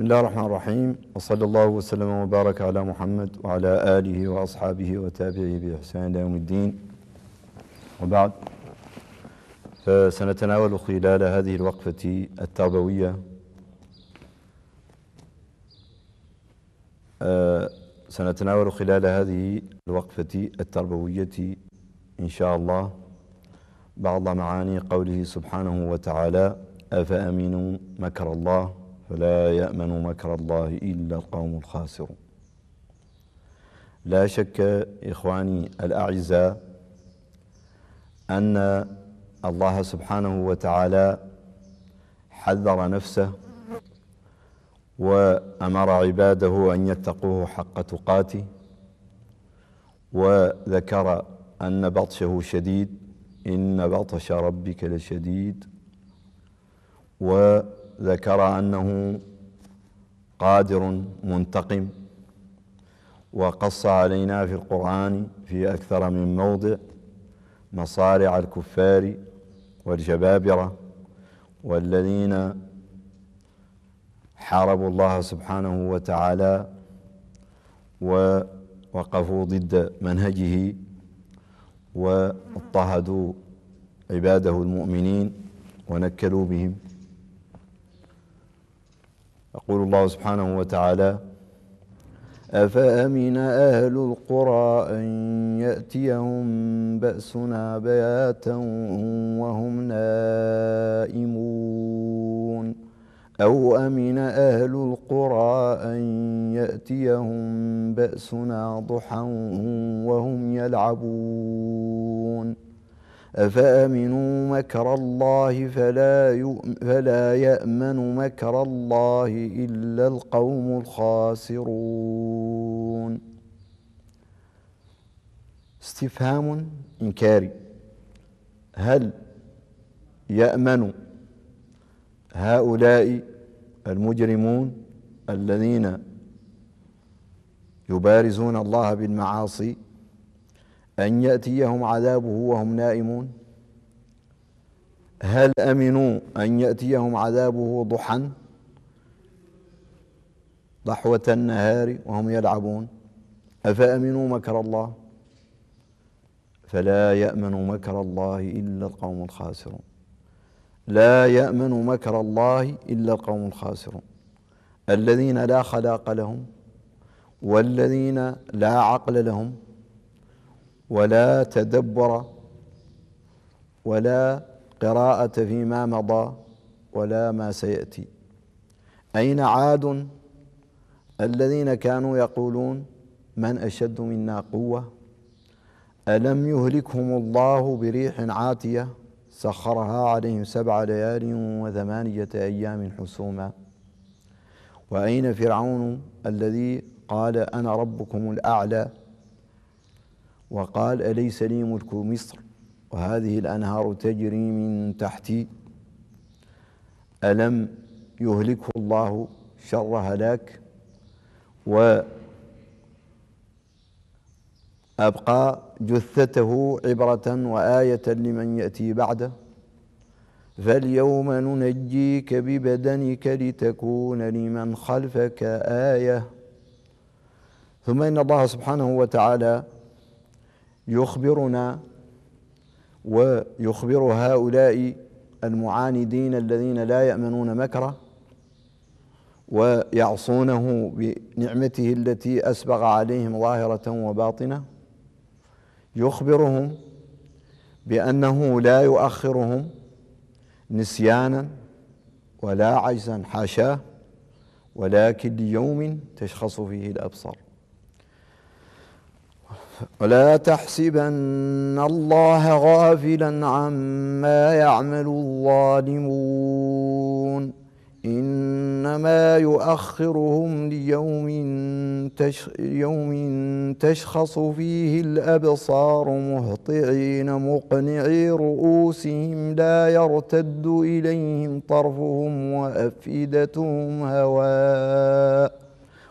بسم الله الرحمن الرحيم وصلى الله وسلم وبارك على محمد وعلى آله وأصحابه وتابعه بإحسان إلى يوم الدين وبعد فسنتناول خلال هذه الوقفة التربوية سنتناول خلال هذه الوقفة التربوية إن شاء الله بعض معاني قوله سبحانه وتعالى أفأمنوا مكر الله فلا يامن مكر الله الا القوم الخاسرون لا شك اخواني الاعزاء ان الله سبحانه وتعالى حذر نفسه وامر عباده ان يتقوه حق تقاته وذكر ان بطشه شديد ان بطش ربك لشديد و ذكر أنه قادر منتقم وقص علينا في القرآن في أكثر من موضع مصارع الكفار والجبابرة والذين حاربوا الله سبحانه وتعالى ووقفوا ضد منهجه واضطهدوا عباده المؤمنين ونكلوا بهم يقول الله سبحانه وتعالى أفأمن أهل القرى أن يأتيهم بأسنا بياتا وهم نائمون أو أمن أهل القرى أن يأتيهم بأسنا ضحى وهم يلعبون أفأمنوا مكر الله فلا, فلا يأمن مكر الله إلا القوم الخاسرون استفهام إنكاري هل يأمن هؤلاء المجرمون الذين يبارزون الله بالمعاصي أن يأتيهم عذابه وهم نائمون هل أمنوا أن يأتيهم عذابه ضحى ضحوة النهار وهم يلعبون أفأمنوا مكر الله فلا يأمن مكر الله إلا القوم الخاسرون لا يأمن مكر الله إلا القوم الخاسرون الذين لا خلاق لهم والذين لا عقل لهم ولا تدبر ولا قراءة فيما مضى ولا ما سيأتي أين عاد الذين كانوا يقولون من أشد منا قوة ألم يهلكهم الله بريح عاتية سخرها عليهم سبع ليال وثمانية أيام حسوما وأين فرعون الذي قال أنا ربكم الأعلى وقال أليس لي ملك مصر وهذه الأنهار تجري من تحتي ألم يهلكه الله شر هلاك وأبقى جثته عبرة وآية لمن يأتي بعده فاليوم ننجيك ببدنك لتكون لمن خلفك آية ثم إن الله سبحانه وتعالى يخبرنا ويخبر هؤلاء المعاندين الذين لا يأمنون مكره ويعصونه بنعمته التي أسبغ عليهم ظاهرة وباطنة يخبرهم بأنه لا يؤخرهم نسيانا ولا عجزا حاشاه ولكن ليوم تشخص فيه الأبصار ولا تحسبن الله غافلا عما يعمل الظالمون انما يؤخرهم ليوم تش يوم تشخص فيه الابصار مهطعين مقنعي رؤوسهم لا يرتد اليهم طرفهم وافئدتهم هواء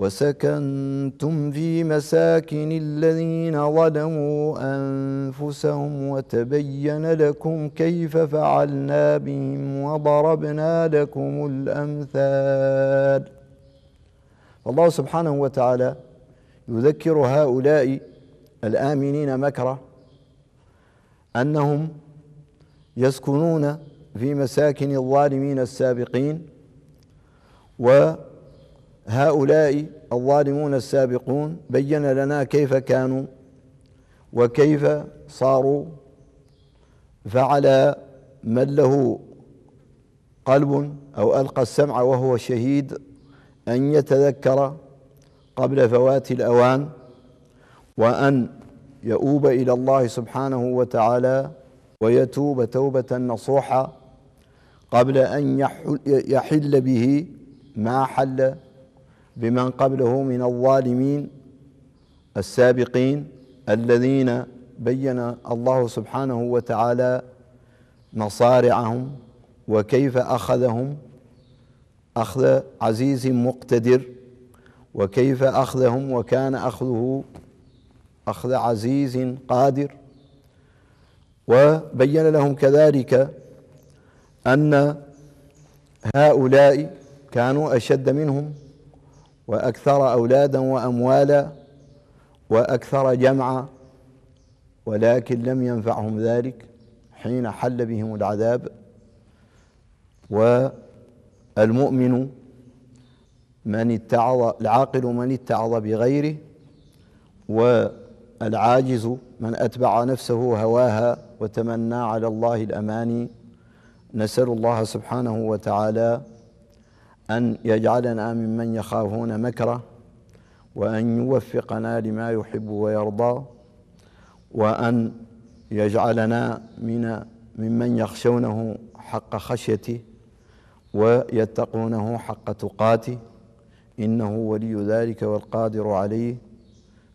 وسكنتم في مساكن الذين ظلموا أنفسهم وتبين لكم كيف فعلنا بهم وضربنا لكم الأمثال الله سبحانه وتعالى يذكر هؤلاء الآمنين مكره أنهم يسكنون في مساكن الظالمين السابقين و هؤلاء الظالمون السابقون بين لنا كيف كانوا وكيف صاروا فعلى من له قلب او القى السمع وهو شهيد ان يتذكر قبل فوات الاوان وان يؤوب الى الله سبحانه وتعالى ويتوب توبه نصوحه قبل ان يحل به ما حل بمن قبله من الظالمين السابقين الذين بين الله سبحانه وتعالى مصارعهم وكيف اخذهم اخذ عزيز مقتدر وكيف اخذهم وكان اخذه اخذ عزيز قادر وبين لهم كذلك ان هؤلاء كانوا اشد منهم واكثر اولادا واموالا واكثر جمعا ولكن لم ينفعهم ذلك حين حل بهم العذاب والمؤمن من اتعظ العاقل من اتعظ بغيره والعاجز من اتبع نفسه هواها وتمنى على الله الاماني نسال الله سبحانه وتعالى أن يجعلنا ممن يخافون مكره وأن يوفقنا لما يحب ويرضى وأن يجعلنا من ممن يخشونه حق خشيته ويتقونه حق تقاته إنه ولي ذلك والقادر عليه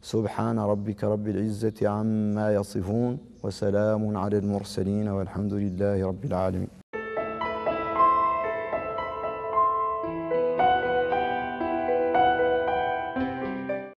سبحان ربك رب العزة عما يصفون وسلام على المرسلين والحمد لله رب العالمين